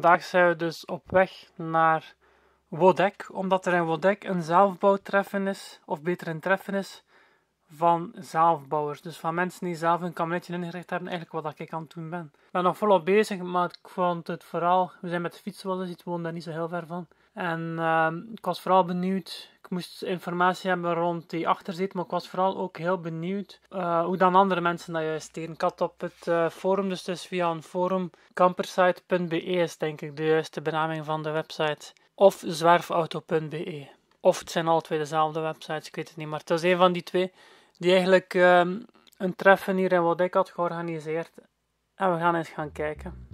Vandaag zijn we dus op weg naar Wodek, omdat er in Wodek een zelfbouwtreffen is, of beter een treffen is, van zelfbouwers. Dus van mensen die zelf een kabinetje ingericht hebben, eigenlijk wat ik aan het doen ben. Ik ben nog volop bezig, maar ik vond het vooral... We zijn met de fiets wel eens, ik woon daar niet zo heel ver van. En ehm, ik was vooral benieuwd... Ik moest informatie hebben rond die achterzit, maar ik was vooral ook heel benieuwd eh, hoe dan andere mensen dat juist deden. Ik had op het eh, forum, dus, dus via een forum, campersite.be is denk ik de juiste benaming van de website. Of zwerfauto.be. Of het zijn al twee dezelfde websites, ik weet het niet, maar het was een van die twee die eigenlijk ehm, een treffen hier in ik had georganiseerd. En we gaan eens gaan kijken.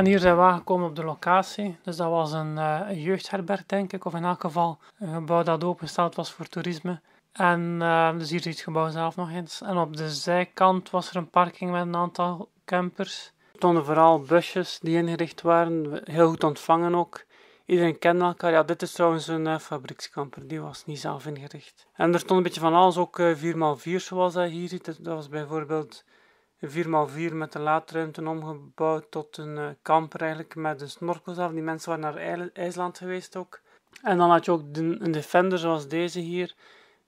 En hier zijn we aangekomen op de locatie. Dus dat was een uh, jeugdherberg, denk ik. Of in elk geval een gebouw dat opengesteld was voor toerisme. En eh, dus hier zie je het gebouw zelf nog eens. En op de zijkant was er een parking met een aantal campers. Er stonden vooral busjes die ingericht waren. Heel goed ontvangen ook. Iedereen kende elkaar. Ja, dit is trouwens een eh, fabriekskamper. Die was niet zelf ingericht. En er stond een beetje van alles. Ook 4x4 zoals dat hier ziet. Dat was bijvoorbeeld 4x4 met de laadruimte omgebouwd tot een eh, kamper eigenlijk met een snorkel af. Die mensen waren naar IJsland geweest ook. En dan had je ook een Defender zoals deze hier,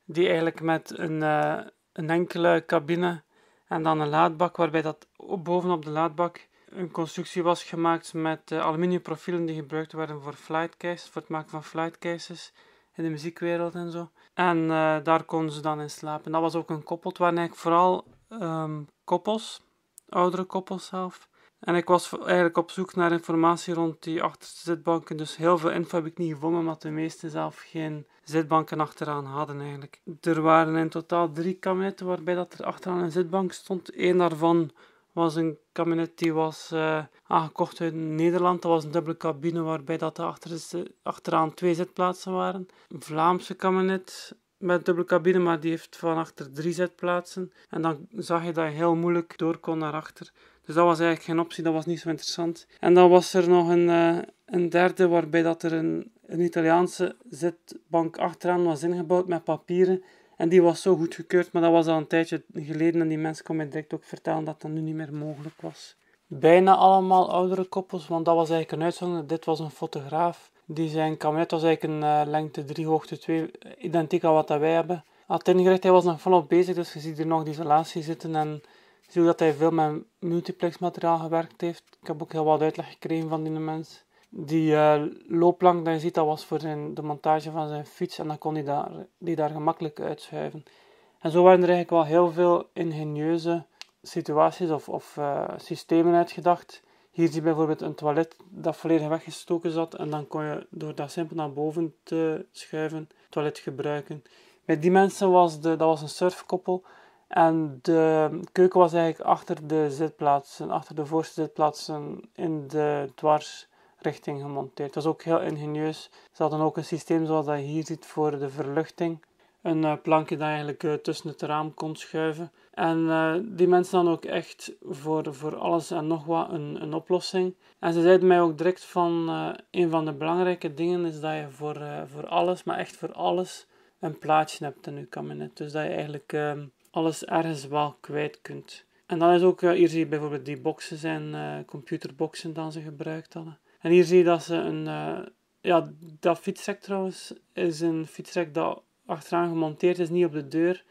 die eigenlijk met een, eh, een enkele cabine en dan een laadbak, waarbij dat bovenop de laadbak een constructie was gemaakt met uh, eh, aluminium profielen die gebruikt werden voor flight cases, voor het maken van flight cases in de muziekwereld en zo. En daar konden ze dan in slapen. Dat was ook een koppelt waar eigenlijk vooral ehm, koppels, oudere koppels zelf. En ik was eigenlijk op zoek naar informatie rond die achterste zitbanken. Dus heel veel info heb ik niet gevonden, omdat de meesten zelf geen zitbanken achteraan hadden eigenlijk. Er waren in totaal drie kabinetten waarbij dat er achteraan een zitbank stond. Eén daarvan was een kabinet die was uh, aangekocht uit Nederland. Dat was een dubbele cabine waarbij dat er achteraan twee zitplaatsen waren. Een Vlaamse kabinet met dubbele cabine, maar die heeft van achter drie zetplaatsen. En dan zag je dat je heel moeilijk door kon naar achter. Dus dat was eigenlijk geen optie, dat was niet zo interessant. En dan was er nog een, eh, een derde waarbij dat er een, een Italiaanse zitbank achteraan was ingebouwd met papieren. En die was zo goedgekeurd, maar dat was al een tijdje geleden. En die mensen kon mij direct ook vertellen dat dat nu niet meer mogelijk was. Bijna allemaal oudere koppels, want dat was eigenlijk een uitzondering. Dit was een fotograaf die zijn kabinet was eigenlijk een eh, lengte 3, hoogte 2, eh, identiek aan wat dat wij hebben. Had ingericht, hij was nog volop bezig, dus je ziet er nog die isolatie zitten en zie dat hij veel met multiplex materiaal gewerkt heeft. Ik heb ook heel wat uitleg gekregen van die mens. Die uh, loopplank dat je ziet, dat was voor zijn, de montage van zijn fiets en dan kon hij daar, die daar gemakkelijk uitschuiven. En zo waren er eigenlijk wel heel veel ingenieuze situaties of, of systemen uitgedacht hier zie je bijvoorbeeld een toilet dat volledig weggestoken zat en dan kon je door dat simpel naar boven te schuiven, toilet gebruiken. Bij die mensen was de, dat was een surfkoppel en de keuken was eigenlijk achter de zitplaatsen, achter de voorste zitplaatsen in de dwarsrichting gemonteerd. Dat was ook heel ingenieus. Ze hadden ook een systeem zoals dat je hier ziet voor de verluchting een eh, plankje dat eigenlijk eh, tussen het raam kon schuiven. En eh, die mensen dan ook echt voor, voor alles en nog wat een, een oplossing. En ze zeiden mij ook direct van een van de belangrijke dingen is dat je voor, voor alles, maar echt voor alles, een plaatje hebt in je kabinet. Dus dat je eigenlijk ehm, alles ergens wel kwijt kunt. En dan is ook, hier zie je bijvoorbeeld die boxen zijn, computerboxen dan ze gebruikt hadden. En hier zie je dat ze een, ja, dat fietsrek trouwens is een fietsrek dat achteraan gemonteerd is, niet op de deur.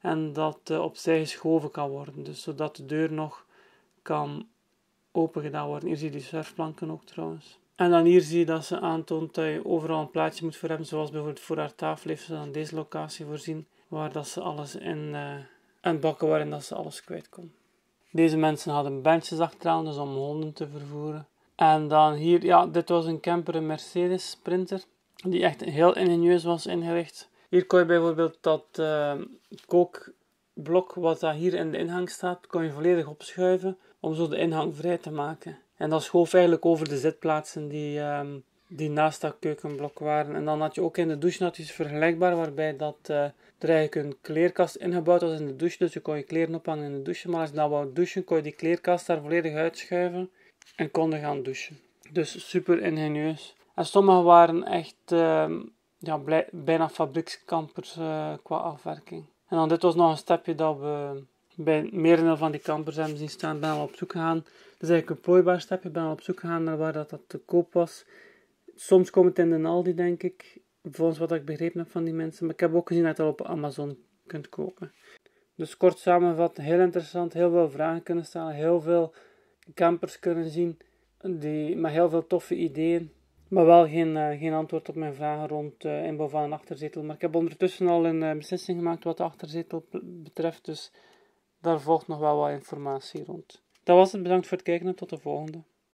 En dat eh, opzij geschoven kan worden. Dus zodat de deur nog kan opengedaan worden. Hier zie je die surfplanken ook trouwens. En dan hier zie je dat ze aantoont dat je overal een plaatje moet voor hebben. Zoals bijvoorbeeld voor haar tafel heeft ze dan deze locatie voorzien. Waar dat ze alles in... Uh, en bakken waarin dat ze alles kwijt kon. Deze mensen hadden bandjes achteraan, dus om honden te vervoeren. En dan hier, ja, dit was een camper, een Mercedes Sprinter. Die echt heel ingenieus was ingericht. Hier kon je bijvoorbeeld dat ehm, kookblok wat daar hier in de inhang staat, kon je volledig opschuiven om zo de inhang vrij te maken. En dat schoof eigenlijk over de zitplaatsen die, ehm, die naast dat keukenblok waren. En dan had je ook in de douche iets vergelijkbaar, waarbij dat, eh, er eigenlijk een kleerkast ingebouwd was in de douche. Dus je kon je kleren ophangen in de douche. Maar als je dan nou wou douchen, kon je die kleerkast daar volledig uitschuiven en kon je gaan douchen. Dus super ingenieus. En sommige waren echt ehm, ja, bijna fabriekskampers eh, qua afwerking. En dan dit was nog een stapje dat we bij het merendeel van die kampers hebben zien staan. Ben al op zoek gegaan. dat is eigenlijk een plooibaar stapje. Ben al op zoek gegaan naar waar dat, dat te koop was. Soms komt het in de Aldi, denk ik. Volgens wat ik begrepen heb van die mensen. Maar ik heb ook gezien dat je dat op Amazon kunt kopen. Dus kort samenvat, heel interessant. Heel veel vragen kunnen stellen. Heel veel campers kunnen zien. Die, met heel veel toffe ideeën. Maar wel geen, eh, geen antwoord op mijn vragen rond uh, inbouw van een achterzetel. Maar ik heb ondertussen al een eh, beslissing gemaakt wat de achterzetel betreft. Dus daar volgt nog wel wat informatie rond. Dat was het. Bedankt voor het kijken en tot de volgende.